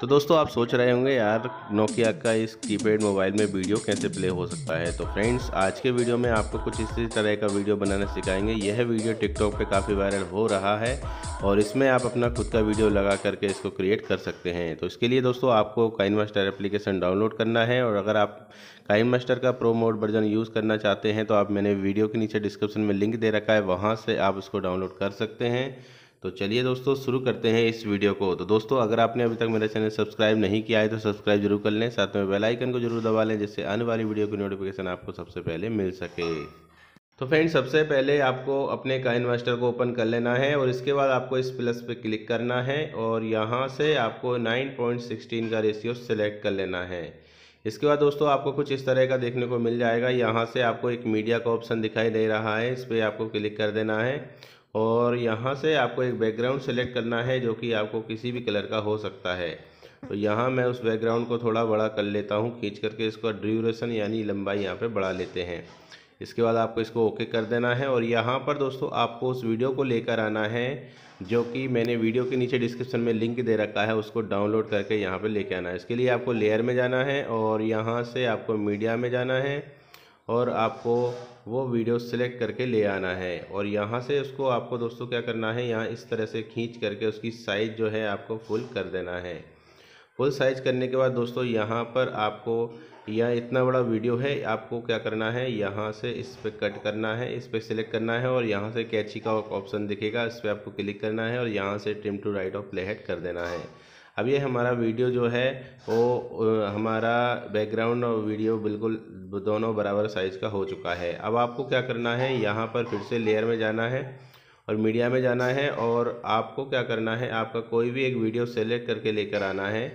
तो दोस्तों आप सोच रहे होंगे यार नोकिया का इस कीपैड मोबाइल में वीडियो कैसे प्ले हो सकता है तो फ्रेंड्स आज के वीडियो में आपको कुछ इसी तरह का वीडियो बनाना सिखाएंगे यह वीडियो टिकटॉक पे काफ़ी वायरल हो रहा है और इसमें आप अपना खुद का वीडियो लगा करके इसको क्रिएट कर सकते हैं तो इसके लिए दोस्तों आपको काइन मास्टर एप्लीकेशन डाउनलोड करना है और अगर आप काइन मास्टर का प्रो मोड वर्जन यूज़ करना चाहते हैं तो आप मैंने वीडियो के नीचे डिस्क्रिप्शन में लिंक दे रखा है वहाँ से आप उसको डाउनलोड कर सकते हैं तो चलिए दोस्तों शुरू करते हैं इस वीडियो को तो दोस्तों अगर आपने अभी तक मेरा चैनल सब्सक्राइब नहीं किया है तो सब्सक्राइब जरूर कर लें साथ में बेल आइकन को जरूर दबा लें जिससे आने वाली वीडियो की नोटिफिकेशन आपको सबसे पहले मिल सके तो फ्रेंड्स सबसे पहले आपको अपने का इन्वेस्टर को ओपन कर लेना है और इसके बाद आपको इस प्लस पे क्लिक करना है और यहाँ से आपको 9.16 का रेशियो सेलेक्ट कर लेना है इसके बाद दोस्तों आपको कुछ इस तरह का देखने को मिल जाएगा यहाँ से आपको एक मीडिया का ऑप्शन दिखाई दे रहा है इस पर आपको क्लिक कर देना है और यहाँ से आपको एक बैकग्राउंड सेलेक्ट करना है जो कि आपको किसी भी कलर का हो सकता है तो यहाँ मैं उस बैकग्राउंड को थोड़ा बड़ा कर लेता हूँ खींच करके इसका ड्यूरेशन यानी लंबाई यहाँ पे बढ़ा लेते हैं इसके बाद आपको इसको ओके कर देना है और यहाँ पर दोस्तों आपको उस वीडियो को लेकर आना है जो कि मैंने वीडियो के नीचे डिस्क्रिप्शन में लिंक दे रखा है उसको डाउनलोड करके यहाँ पर लेके आना है इसके लिए आपको लेयर में जाना है और यहाँ से आपको मीडिया में जाना है और आपको वो वीडियो सेलेक्ट करके ले आना है और यहाँ से उसको आपको दोस्तों क्या करना है यहाँ इस तरह से खींच करके उसकी साइज़ जो है आपको फुल कर देना है फुल साइज़ करने के बाद दोस्तों यहाँ पर आपको यह इतना बड़ा वीडियो है आपको क्या करना है यहाँ से इस पर कट करना है इस पर सिलेक्ट करना है और यहाँ से कैची का ऑप्शन दिखेगा इस पर आपको क्लिक करना है और यहाँ से trim to right of playhead कर देना है अब ये हमारा वीडियो जो है वो हमारा बैकग्राउंड और वीडियो बिल्कुल दोनों बराबर साइज़ का हो चुका है अब आपको क्या करना है यहाँ पर फिर से लेयर में जाना है और मीडिया में जाना है और आपको क्या करना है आपका कोई भी एक वीडियो सेलेक्ट करके लेकर आना है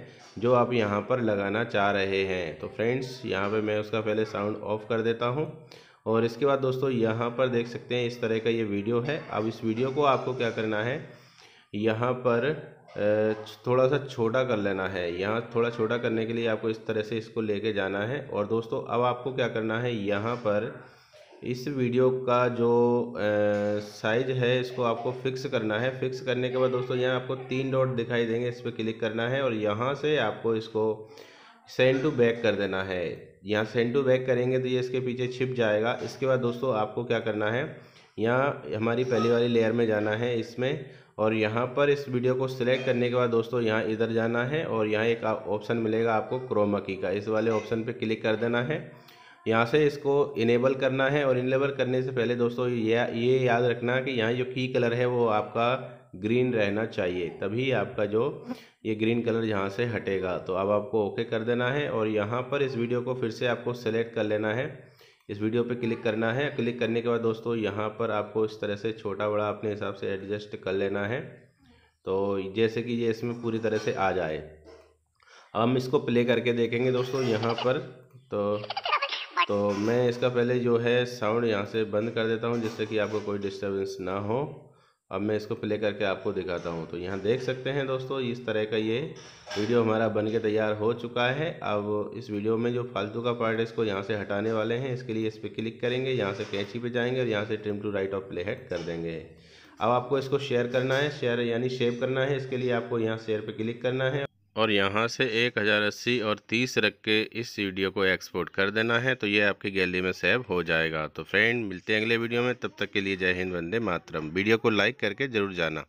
जो आप यहाँ पर लगाना चाह रहे हैं तो फ्रेंड्स यहाँ पे मैं उसका पहले साउंड ऑफ कर देता हूँ और इसके बाद दोस्तों यहाँ पर देख सकते हैं इस तरह का ये वीडियो है अब इस वीडियो को आपको क्या करना है यहाँ पर थोड़ा सा छोटा कर लेना है यहाँ थोड़ा छोटा करने के लिए आपको इस तरह से इसको लेके जाना है और दोस्तों अब आपको क्या करना है यहाँ पर इस वीडियो का जो साइज है इसको आपको फिक्स करना है फिक्स करने के बाद दोस्तों यहाँ आपको तीन डॉट दिखाई देंगे इस पर क्लिक करना है और यहाँ से आपको इसको सेंड टू बैक कर देना है यहाँ सेंड टू बैक करेंगे तो ये इसके पीछे छिप जाएगा इसके बाद दोस्तों आपको क्या करना है यहाँ हमारी पहली वाली लेयर में जाना है इसमें और यहाँ पर इस वीडियो को सिलेक्ट करने के बाद दोस्तों यहाँ इधर जाना है और यहाँ एक ऑप्शन मिलेगा आपको क्रोमा की का इस वाले ऑप्शन पे क्लिक कर देना है यहाँ से इसको इनेबल करना है और इनेबल करने से पहले दोस्तों ये ये याद रखना कि यहाँ जो की कलर है वो आपका ग्रीन रहना चाहिए तभी आपका जो ये ग्रीन कलर यहाँ से हटेगा तो अब आपको ओके कर देना है और यहाँ पर इस वीडियो को फिर से आपको सेलेक्ट कर लेना है इस वीडियो पे क्लिक करना है क्लिक करने के बाद दोस्तों यहाँ पर आपको इस तरह से छोटा बड़ा अपने हिसाब से एडजस्ट कर लेना है तो जैसे कि ये इसमें पूरी तरह से आ जाए अब हम इसको प्ले करके देखेंगे दोस्तों यहाँ पर तो तो मैं इसका पहले जो है साउंड यहाँ से बंद कर देता हूँ जिससे कि आपको कोई डिस्टर्बेंस ना हो अब मैं इसको प्ले करके आपको दिखाता हूँ तो यहाँ देख सकते हैं दोस्तों इस तरह का ये वीडियो हमारा बन के तैयार हो चुका है अब इस वीडियो में जो फालतू का पार्ट है इसको यहाँ से हटाने वाले हैं इसके लिए इस पर क्लिक करेंगे यहाँ से कैंची पे जाएंगे और यहाँ से ट्रिम टू राइट और प्ले हेड कर देंगे अब आपको इसको शेयर करना है शेयर यानी शेव करना है इसके लिए आपको यहाँ शेयर पर क्लिक करना है और यहाँ से एक हज़ार अस्सी और तीस रख के इस वीडियो को एक्सपोर्ट कर देना है तो ये आपकी गैलरी में सेव हो जाएगा तो फ्रेंड मिलते हैं अगले वीडियो में तब तक के लिए जय हिंद वंदे मातरम वीडियो को लाइक करके ज़रूर जाना